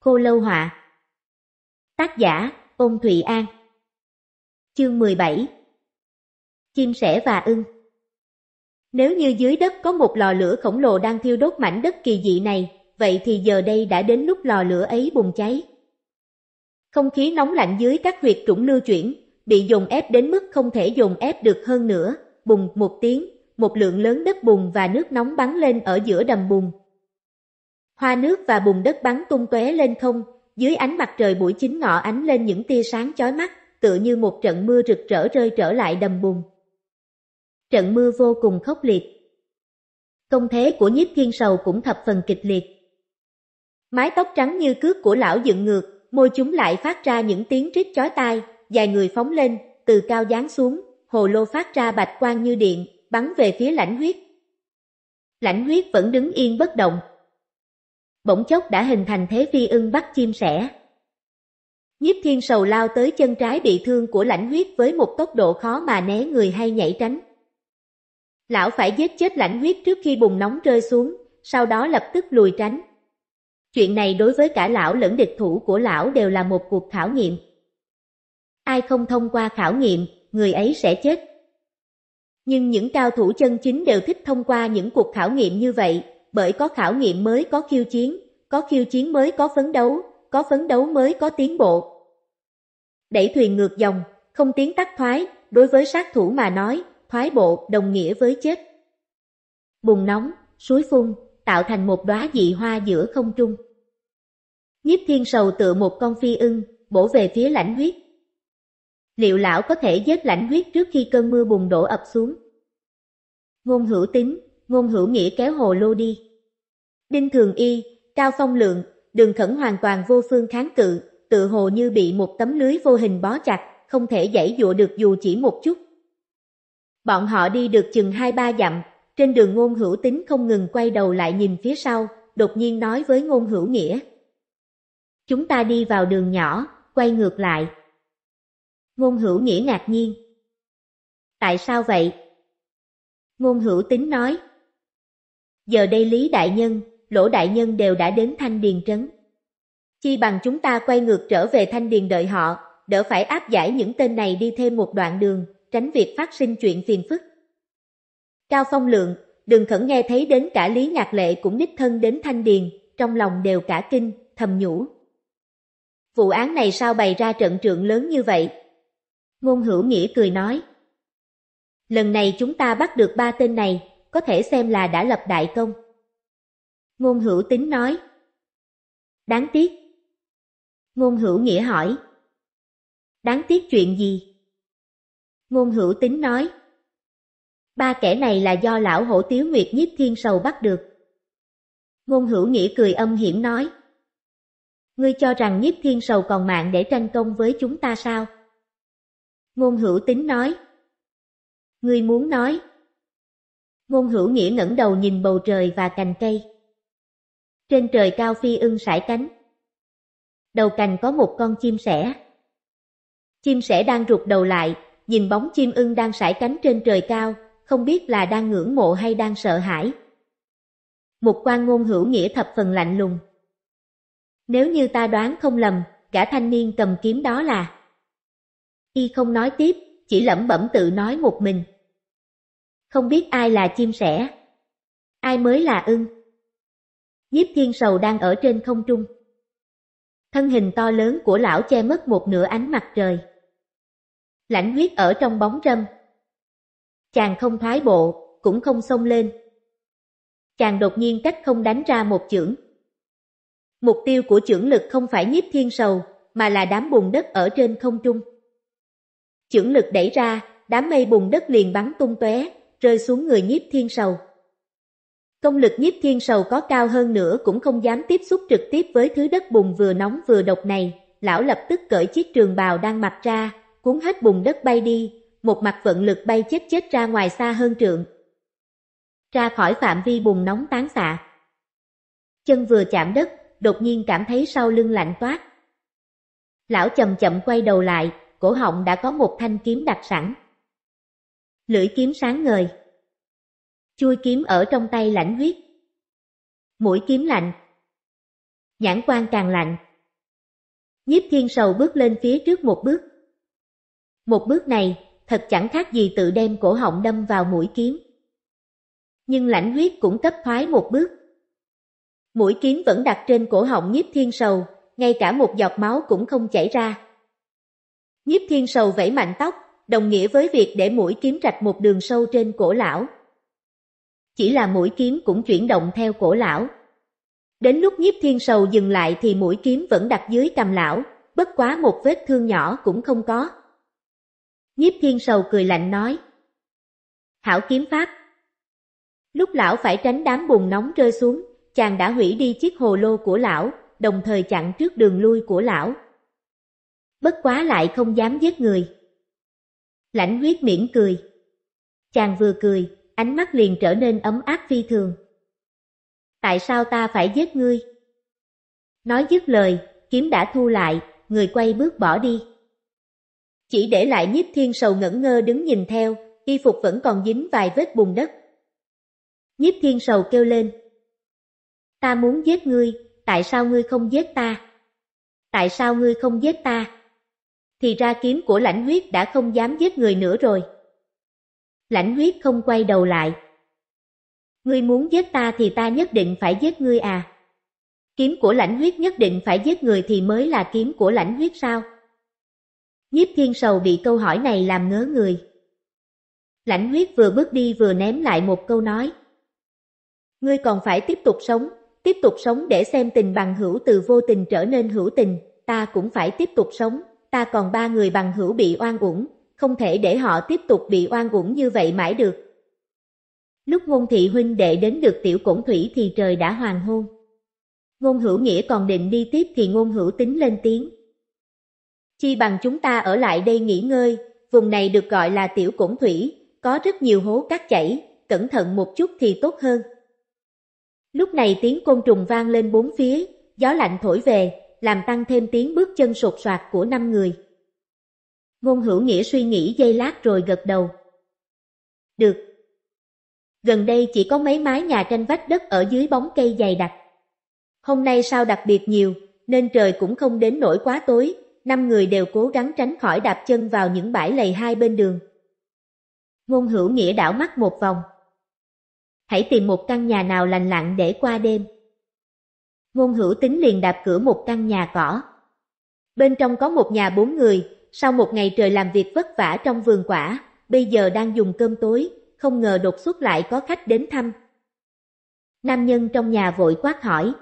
Khô Lâu Họa Tác giả Ôn Thụy An Chương 17 Chim sẻ và ưng Nếu như dưới đất có một lò lửa khổng lồ đang thiêu đốt mảnh đất kỳ dị này, vậy thì giờ đây đã đến lúc lò lửa ấy bùng cháy. Không khí nóng lạnh dưới các huyệt trũng lưu chuyển, bị dồn ép đến mức không thể dồn ép được hơn nữa, bùng một tiếng, một lượng lớn đất bùng và nước nóng bắn lên ở giữa đầm bùng. Hoa nước và bùn đất bắn tung tóe lên không, dưới ánh mặt trời buổi chính ngọ ánh lên những tia sáng chói mắt, tựa như một trận mưa rực rỡ rơi trở lại đầm bùn. Trận mưa vô cùng khốc liệt. Công thế của nhiếp thiên sầu cũng thập phần kịch liệt. Mái tóc trắng như cước của lão dựng ngược, môi chúng lại phát ra những tiếng rít chói tai, dài người phóng lên, từ cao giáng xuống, hồ lô phát ra bạch quang như điện, bắn về phía lãnh huyết. Lãnh huyết vẫn đứng yên bất động, bỗng chốc đã hình thành thế phi ưng bắt chim sẻ. Nhiếp thiên sầu lao tới chân trái bị thương của lãnh huyết với một tốc độ khó mà né người hay nhảy tránh. Lão phải giết chết lãnh huyết trước khi bùng nóng rơi xuống, sau đó lập tức lùi tránh. Chuyện này đối với cả lão lẫn địch thủ của lão đều là một cuộc khảo nghiệm. Ai không thông qua khảo nghiệm, người ấy sẽ chết. Nhưng những cao thủ chân chính đều thích thông qua những cuộc khảo nghiệm như vậy, bởi có khảo nghiệm mới có khiêu chiến, có khiêu chiến mới có phấn đấu, có phấn đấu mới có tiến bộ. Đẩy thuyền ngược dòng, không tiến tắc thoái, đối với sát thủ mà nói, thoái bộ đồng nghĩa với chết. Bùng nóng, suối phun, tạo thành một đóa dị hoa giữa không trung. Nhiếp thiên sầu tựa một con phi ưng, bổ về phía lãnh huyết. Liệu lão có thể giết lãnh huyết trước khi cơn mưa bùng đổ ập xuống? Ngôn hữu tính, ngôn hữu nghĩa kéo hồ lô đi. Đinh Thường Y, Cao Phong Lượng, đường khẩn hoàn toàn vô phương kháng cự, tự hồ như bị một tấm lưới vô hình bó chặt, không thể giãy dụa được dù chỉ một chút. Bọn họ đi được chừng hai ba dặm, trên đường ngôn hữu tính không ngừng quay đầu lại nhìn phía sau, đột nhiên nói với ngôn hữu nghĩa. Chúng ta đi vào đường nhỏ, quay ngược lại. Ngôn hữu nghĩa ngạc nhiên. Tại sao vậy? Ngôn hữu tính nói, Giờ đây Lý Đại Nhân, Lỗ Đại Nhân đều đã đến Thanh Điền Trấn. Chi bằng chúng ta quay ngược trở về Thanh Điền đợi họ, đỡ phải áp giải những tên này đi thêm một đoạn đường, tránh việc phát sinh chuyện phiền phức. Cao Phong Lượng, đừng khẩn nghe thấy đến cả Lý Ngạc Lệ cũng đích thân đến Thanh Điền, trong lòng đều cả kinh, thầm nhủ. Vụ án này sao bày ra trận trượng lớn như vậy? Ngôn hữu nghĩa cười nói. Lần này chúng ta bắt được ba tên này, có thể xem là đã lập đại công. Ngôn hữu tính nói. Đáng tiếc. Ngôn hữu nghĩa hỏi. Đáng tiếc chuyện gì? Ngôn hữu tính nói. Ba kẻ này là do lão hổ tiếu nguyệt nhiếp thiên sầu bắt được. Ngôn hữu nghĩa cười âm hiểm nói. Ngươi cho rằng nhiếp thiên sầu còn mạng để tranh công với chúng ta sao? Ngôn hữu tính nói. Ngươi muốn nói. Ngôn hữu nghĩa ngẩng đầu nhìn bầu trời và cành cây. Trên trời cao phi ưng sải cánh. Đầu cành có một con chim sẻ. Chim sẻ đang rụt đầu lại, nhìn bóng chim ưng đang sải cánh trên trời cao, không biết là đang ngưỡng mộ hay đang sợ hãi. Một quan ngôn hữu nghĩa thập phần lạnh lùng. Nếu như ta đoán không lầm, gã thanh niên cầm kiếm đó là... Y không nói tiếp, chỉ lẩm bẩm tự nói một mình. Không biết ai là chim sẻ, ai mới là ưng. Diếp Thiên Sầu đang ở trên không trung. Thân hình to lớn của lão che mất một nửa ánh mặt trời. Lãnh huyết ở trong bóng râm. Chàng không thoái bộ, cũng không xông lên. Chàng đột nhiên cách không đánh ra một chưởng. Mục tiêu của chưởng lực không phải nhiếp thiên sầu, mà là đám bùn đất ở trên không trung. Chưởng lực đẩy ra, đám mây bùn đất liền bắn tung tóe, rơi xuống người nhiếp thiên sầu. Công lực nhiếp thiên sầu có cao hơn nữa cũng không dám tiếp xúc trực tiếp với thứ đất bùng vừa nóng vừa độc này, lão lập tức cởi chiếc trường bào đang mặc ra, cuốn hết bùng đất bay đi, một mặt vận lực bay chết chết ra ngoài xa hơn trượng. Ra khỏi phạm vi bùng nóng tán xạ. Chân vừa chạm đất, đột nhiên cảm thấy sau lưng lạnh toát. Lão chậm chậm quay đầu lại, cổ họng đã có một thanh kiếm đặt sẵn. Lưỡi kiếm sáng ngời. Chui kiếm ở trong tay lãnh huyết. Mũi kiếm lạnh. Nhãn quan càng lạnh. Nhiếp thiên sầu bước lên phía trước một bước. Một bước này, thật chẳng khác gì tự đem cổ họng đâm vào mũi kiếm. Nhưng lãnh huyết cũng cấp thoái một bước. Mũi kiếm vẫn đặt trên cổ họng nhiếp thiên sầu, ngay cả một giọt máu cũng không chảy ra. Nhiếp thiên sầu vẫy mạnh tóc, đồng nghĩa với việc để mũi kiếm rạch một đường sâu trên cổ lão. Chỉ là mũi kiếm cũng chuyển động theo cổ lão. Đến lúc nhiếp thiên sầu dừng lại thì mũi kiếm vẫn đặt dưới cầm lão, bất quá một vết thương nhỏ cũng không có. Nhiếp thiên sầu cười lạnh nói. Hảo kiếm pháp. Lúc lão phải tránh đám bùn nóng rơi xuống, chàng đã hủy đi chiếc hồ lô của lão, đồng thời chặn trước đường lui của lão. Bất quá lại không dám giết người. Lãnh huyết miễn cười. Chàng vừa cười, ánh mắt liền trở nên ấm áp phi thường. Tại sao ta phải giết ngươi? Nói dứt lời, kiếm đã thu lại, người quay bước bỏ đi. Chỉ để lại nhiếp thiên sầu ngẩn ngơ đứng nhìn theo, y phục vẫn còn dính vài vết bùn đất. Nhiếp thiên sầu kêu lên. Ta muốn giết ngươi, tại sao ngươi không giết ta? Tại sao ngươi không giết ta? thì ra kiếm của lãnh huyết đã không dám giết người nữa rồi. Lãnh huyết không quay đầu lại. Ngươi muốn giết ta thì ta nhất định phải giết ngươi à? Kiếm của lãnh huyết nhất định phải giết người thì mới là kiếm của lãnh huyết sao? Nhiếp thiên sầu bị câu hỏi này làm ngớ người. Lãnh huyết vừa bước đi vừa ném lại một câu nói. Ngươi còn phải tiếp tục sống, tiếp tục sống để xem tình bằng hữu từ vô tình trở nên hữu tình, ta cũng phải tiếp tục sống ta còn ba người bằng hữu bị oan uổng, không thể để họ tiếp tục bị oan uổng như vậy mãi được. Lúc ngôn thị huynh đệ đến được tiểu cổng thủy thì trời đã hoàng hôn. Ngôn hữu nghĩa còn định đi tiếp thì ngôn hữu tính lên tiếng. Chi bằng chúng ta ở lại đây nghỉ ngơi, vùng này được gọi là tiểu cổng thủy, có rất nhiều hố cát chảy, cẩn thận một chút thì tốt hơn. Lúc này tiếng côn trùng vang lên bốn phía, gió lạnh thổi về, làm tăng thêm tiếng bước chân sột soạt của năm người. Ngôn hữu nghĩa suy nghĩ giây lát rồi gật đầu. Được. Gần đây chỉ có mấy mái nhà tranh vách đất ở dưới bóng cây dày đặc. Hôm nay sao đặc biệt nhiều, nên trời cũng không đến nổi quá tối, năm người đều cố gắng tránh khỏi đạp chân vào những bãi lầy hai bên đường. Ngôn hữu nghĩa đảo mắt một vòng. Hãy tìm một căn nhà nào lành lặng để qua đêm. Ngôn hữu tính liền đạp cửa một căn nhà cỏ. Bên trong có một nhà bốn người, sau một ngày trời làm việc vất vả trong vườn quả, bây giờ đang dùng cơm tối, không ngờ đột xuất lại có khách đến thăm. Nam nhân trong nhà vội quát hỏi.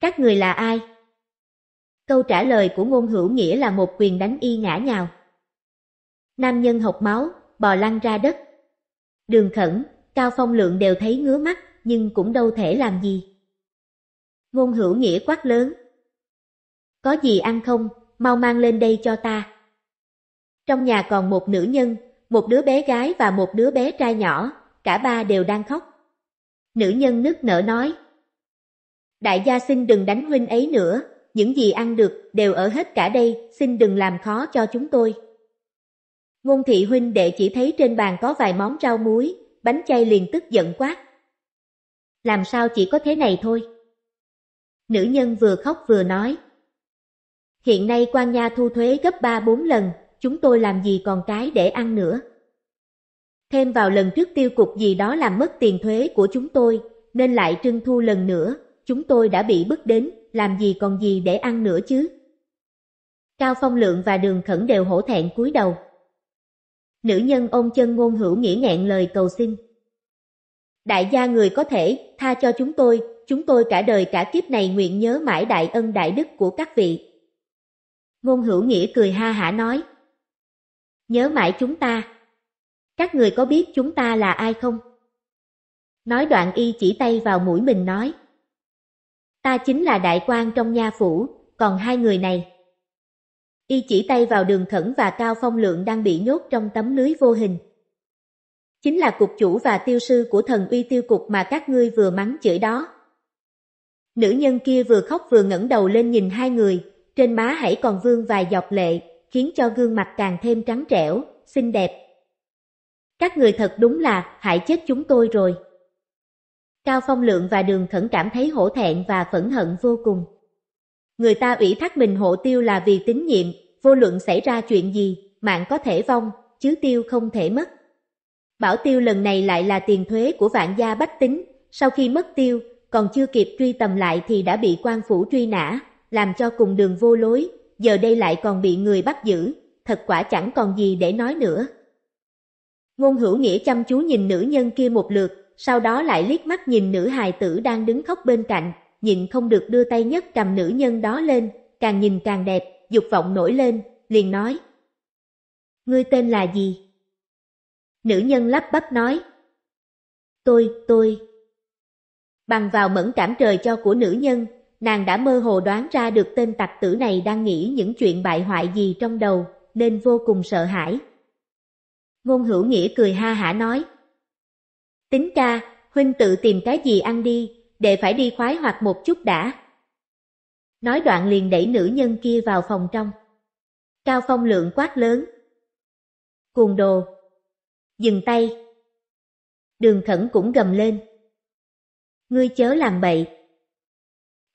Các người là ai? Câu trả lời của ngôn hữu nghĩa là một quyền đánh y ngã nhào. Nam nhân học máu, bò lăn ra đất. Đường khẩn, Cao Phong Lượng đều thấy ngứa mắt, nhưng cũng đâu thể làm gì. Ngôn hữu nghĩa quát lớn. Có gì ăn không, mau mang lên đây cho ta. Trong nhà còn một nữ nhân, một đứa bé gái và một đứa bé trai nhỏ, cả ba đều đang khóc. Nữ nhân nức nở nói. Đại gia xin đừng đánh huynh ấy nữa, những gì ăn được đều ở hết cả đây, xin đừng làm khó cho chúng tôi. Ngôn thị huynh đệ chỉ thấy trên bàn có vài món rau muối, bánh chay liền tức giận quát. Làm sao chỉ có thế này thôi? Nữ nhân vừa khóc vừa nói. Hiện nay quan nha thu thuế gấp 3-4 lần, chúng tôi làm gì còn cái để ăn nữa. Thêm vào lần trước tiêu cục gì đó làm mất tiền thuế của chúng tôi, nên lại trưng thu lần nữa, chúng tôi đã bị bức đến, làm gì còn gì để ăn nữa chứ. Cao Phong Lượng và Đường Khẩn đều hổ thẹn cúi đầu. Nữ nhân ôm chân ngôn hữu nghĩa nghẹn lời cầu xin. Đại gia người có thể, tha cho chúng tôi, chúng tôi cả đời cả kiếp này nguyện nhớ mãi đại ân đại đức của các vị. Ngôn hữu nghĩa cười ha hả nói. Nhớ mãi chúng ta. Các người có biết chúng ta là ai không? Nói đoạn y chỉ tay vào mũi mình nói. Ta chính là đại quan trong nha phủ, còn hai người này. Y chỉ tay vào đường khẩn và cao phong lượng đang bị nhốt trong tấm lưới vô hình. Chính là cục chủ và tiêu sư của thần uy tiêu cục mà các ngươi vừa mắng chửi đó. Nữ nhân kia vừa khóc vừa ngẩng đầu lên nhìn hai người, trên má hãy còn vương vài giọt lệ, khiến cho gương mặt càng thêm trắng trẻo, xinh đẹp. Các người thật đúng là hãy chết chúng tôi rồi. Cao Phong Lượng và Đường Khẩn cảm thấy hổ thẹn và phẫn hận vô cùng. Người ta ủy thác mình hộ tiêu là vì tín nhiệm, vô luận xảy ra chuyện gì, mạng có thể vong, chứ tiêu không thể mất. Bảo tiêu lần này lại là tiền thuế của vạn gia bách tính, sau khi mất tiêu, còn chưa kịp truy tầm lại thì đã bị quan phủ truy nã, làm cho cùng đường vô lối, giờ đây lại còn bị người bắt giữ, thật quả chẳng còn gì để nói nữa. Ngôn hữu nghĩa chăm chú nhìn nữ nhân kia một lượt, sau đó lại liếc mắt nhìn nữ hài tử đang đứng khóc bên cạnh, nhìn không được đưa tay nhất cầm nữ nhân đó lên, càng nhìn càng đẹp, dục vọng nổi lên, liền nói. Ngươi tên là gì? Nữ nhân lắp bắp nói. Tôi, tôi, Bằng vào mẫn cảm trời cho của nữ nhân, nàng đã mơ hồ đoán ra được tên tặc tử này đang nghĩ những chuyện bại hoại gì trong đầu, nên vô cùng sợ hãi. Ngôn hữu nghĩa cười ha hả nói. Tính ca, huynh tự tìm cái gì ăn đi, để phải đi khoái hoạt một chút đã. Nói đoạn liền đẩy nữ nhân kia vào phòng trong. Cao Phong Lượng quát lớn. Cuồng đồ. Dừng tay. Đường khẩn cũng gầm lên ngươi chớ làm bậy.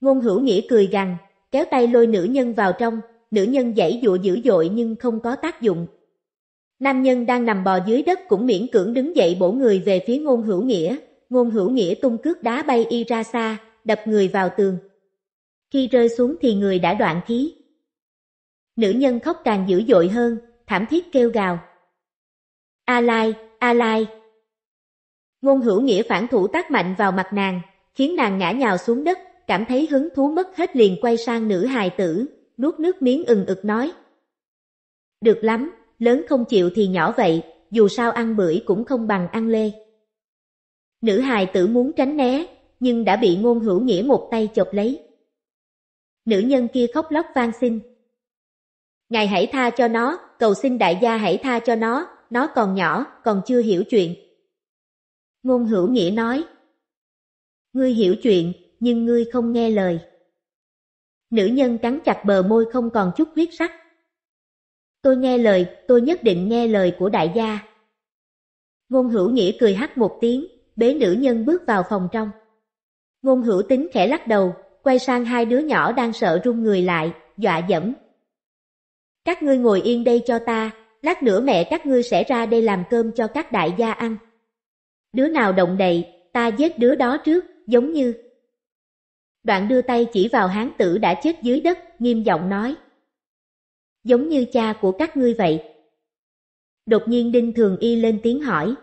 Ngôn hữu nghĩa cười gằn, kéo tay lôi nữ nhân vào trong, nữ nhân giãy dụa dữ dội nhưng không có tác dụng. Nam nhân đang nằm bò dưới đất cũng miễn cưỡng đứng dậy bổ người về phía ngôn hữu nghĩa, ngôn hữu nghĩa tung cước đá bay y ra xa, đập người vào tường. Khi rơi xuống thì người đã đoạn khí. Nữ nhân khóc càng dữ dội hơn, thảm thiết kêu gào. A Lai, A Lai! Ngôn hữu nghĩa phản thủ tác mạnh vào mặt nàng, khiến nàng ngã nhào xuống đất, cảm thấy hứng thú mất hết liền quay sang nữ hài tử, nuốt nước miếng ừng ực nói. Được lắm, lớn không chịu thì nhỏ vậy, dù sao ăn bưởi cũng không bằng ăn lê. Nữ hài tử muốn tránh né, nhưng đã bị ngôn hữu nghĩa một tay chộp lấy. Nữ nhân kia khóc lóc van xin. Ngài hãy tha cho nó, cầu xin đại gia hãy tha cho nó, nó còn nhỏ, còn chưa hiểu chuyện, Ngôn hữu nghĩa nói, Ngươi hiểu chuyện, nhưng ngươi không nghe lời. Nữ nhân cắn chặt bờ môi không còn chút huyết sắc. Tôi nghe lời, tôi nhất định nghe lời của đại gia. Ngôn hữu nghĩa cười hắt một tiếng, bế nữ nhân bước vào phòng trong. Ngôn hữu tính khẽ lắc đầu, quay sang hai đứa nhỏ đang sợ run người lại, dọa dẫm. Các ngươi ngồi yên đây cho ta, lát nữa mẹ các ngươi sẽ ra đây làm cơm cho các đại gia ăn đứa nào động đậy, ta giết đứa đó trước, giống như. Đoạn đưa tay chỉ vào hán tử đã chết dưới đất, nghiêm giọng nói. Giống như cha của các ngươi vậy. Đột nhiên Đinh Thường Y lên tiếng hỏi.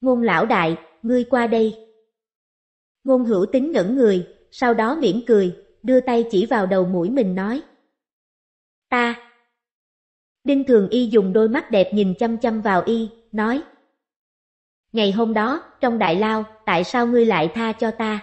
Ngôn lão đại, ngươi qua đây. Ngôn hữu tính ngẩn người, sau đó mỉm cười, đưa tay chỉ vào đầu mũi mình nói. Ta. Đinh Thường Y dùng đôi mắt đẹp nhìn chăm chăm vào Y, nói. Ngày hôm đó, trong đại lao, tại sao ngươi lại tha cho ta?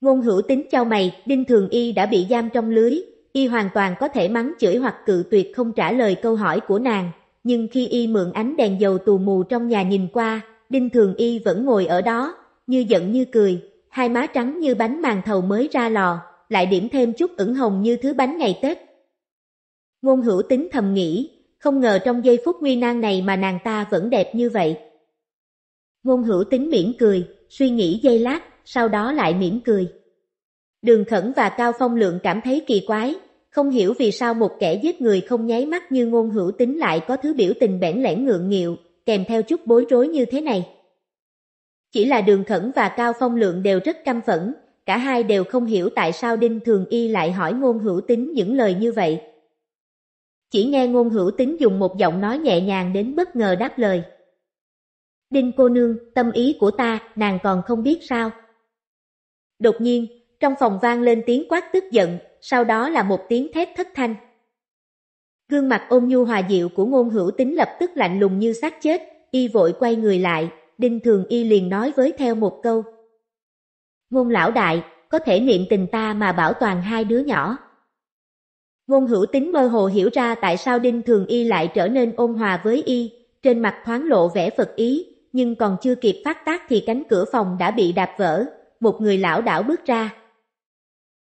Ngôn hữu tính cho mày, Đinh Thường Y đã bị giam trong lưới, Y hoàn toàn có thể mắng chửi hoặc cự tuyệt không trả lời câu hỏi của nàng, nhưng khi Y mượn ánh đèn dầu tù mù trong nhà nhìn qua, Đinh Thường Y vẫn ngồi ở đó, như giận như cười, hai má trắng như bánh màng thầu mới ra lò, lại điểm thêm chút ửng hồng như thứ bánh ngày Tết. Ngôn hữu tính thầm nghĩ, không ngờ trong giây phút nguy nan này mà nàng ta vẫn đẹp như vậy. Ngôn hữu tính mỉm cười, suy nghĩ giây lát, sau đó lại mỉm cười. Đường Khẩn và Cao Phong Lượng cảm thấy kỳ quái, không hiểu vì sao một kẻ giết người không nháy mắt như ngôn hữu tính lại có thứ biểu tình bẽn lẽn ngượng nghịu, kèm theo chút bối rối như thế này. Chỉ là Đường Khẩn và Cao Phong Lượng đều rất căm phẫn, cả hai đều không hiểu tại sao Đinh Thường Y lại hỏi ngôn hữu tính những lời như vậy. Chỉ nghe ngôn hữu tính dùng một giọng nói nhẹ nhàng đến bất ngờ đáp lời. Đinh cô nương, tâm ý của ta, nàng còn không biết sao. Đột nhiên, trong phòng vang lên tiếng quát tức giận, sau đó là một tiếng thét thất thanh. Gương mặt ôm nhu hòa diệu của ngôn hữu tính lập tức lạnh lùng như xác chết, y vội quay người lại, đinh thường y liền nói với theo một câu. Ngôn lão đại, có thể niệm tình ta mà bảo toàn hai đứa nhỏ. Ngôn hữu tính mơ hồ hiểu ra tại sao đinh thường y lại trở nên ôn hòa với y, trên mặt thoáng lộ vẻ phật ý, nhưng còn chưa kịp phát tác thì cánh cửa phòng đã bị đạp vỡ, một người lão đảo bước ra.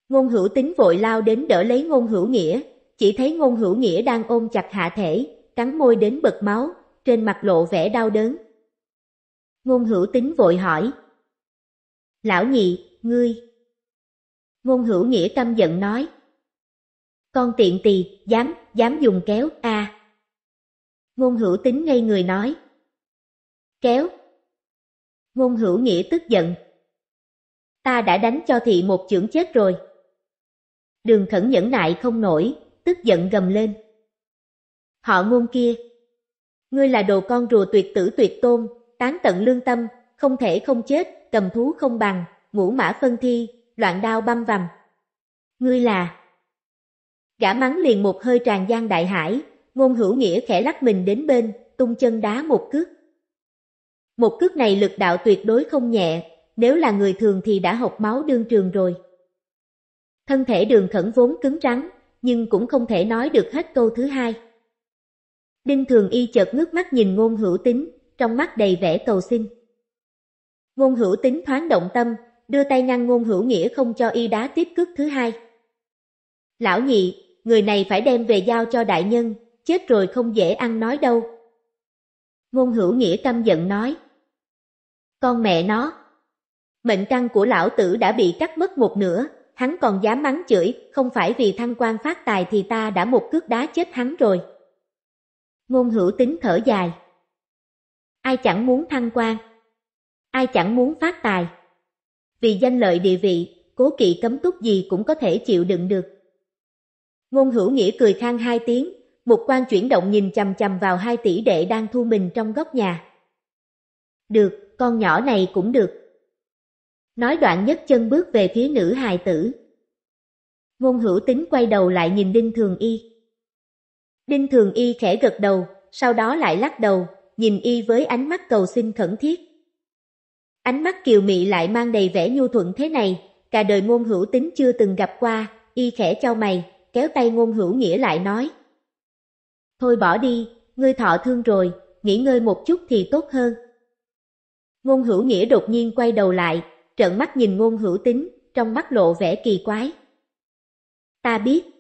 Ngôn hữu tính vội lao đến đỡ lấy ngôn hữu nghĩa, chỉ thấy ngôn hữu nghĩa đang ôm chặt hạ thể, cắn môi đến bật máu, trên mặt lộ vẻ đau đớn. Ngôn hữu tính vội hỏi. Lão nhị, ngươi. Ngôn hữu nghĩa căm giận nói. Con tiện tì dám, dám dùng kéo, a à. Ngôn hữu tính ngây người nói kéo. Ngôn hữu nghĩa tức giận. Ta đã đánh cho thị một trưởng chết rồi. Đường khẩn nhẫn nại không nổi, tức giận gầm lên. Họ ngôn kia. Ngươi là đồ con rùa tuyệt tử tuyệt tôn, tán tận lương tâm, không thể không chết, cầm thú không bằng, ngũ mã phân thi, loạn đao băm vằm. Ngươi là... Gã mắng liền một hơi tràn gian đại hải, ngôn hữu nghĩa khẽ lắc mình đến bên, tung chân đá một cước. Một cước này lực đạo tuyệt đối không nhẹ, nếu là người thường thì đã học máu đương trường rồi. Thân thể đường khẩn vốn cứng rắn, nhưng cũng không thể nói được hết câu thứ hai. Đinh Thường Y chợt ngước mắt nhìn ngôn hữu tính, trong mắt đầy vẻ cầu xin. Ngôn hữu tính thoáng động tâm, đưa tay ngăn ngôn hữu nghĩa không cho y đá tiếp cước thứ hai. Lão nhị, người này phải đem về giao cho đại nhân, chết rồi không dễ ăn nói đâu. Ngôn hữu nghĩa căm giận nói. Con mẹ nó! Mệnh căn của lão tử đã bị cắt mất một nửa, hắn còn dám mắng chửi, không phải vì thăng quan phát tài thì ta đã một cước đá chết hắn rồi. Ngôn hữu tính thở dài. Ai chẳng muốn thăng quan? Ai chẳng muốn phát tài? Vì danh lợi địa vị, cố kỵ cấm túc gì cũng có thể chịu đựng được. Ngôn hữu nghĩa cười khang hai tiếng, một quan chuyển động nhìn chầm chầm vào hai tỷ đệ đang thu mình trong góc nhà. Được, con nhỏ này cũng được. Nói đoạn nhất chân bước về phía nữ hài tử. Ngôn hữu tính quay đầu lại nhìn Đinh Thường Y. Đinh Thường Y khẽ gật đầu, sau đó lại lắc đầu, nhìn Y với ánh mắt cầu xin khẩn thiết. Ánh mắt kiều mị lại mang đầy vẻ nhu thuận thế này, cả đời ngôn hữu tính chưa từng gặp qua, Y khẽ cho mày, kéo tay ngôn hữu nghĩa lại nói. Thôi bỏ đi, ngươi thọ thương rồi, nghỉ ngơi một chút thì tốt hơn. Ngôn hữu nghĩa đột nhiên quay đầu lại, trợn mắt nhìn ngôn hữu tính, trong mắt lộ vẻ kỳ quái. Ta biết,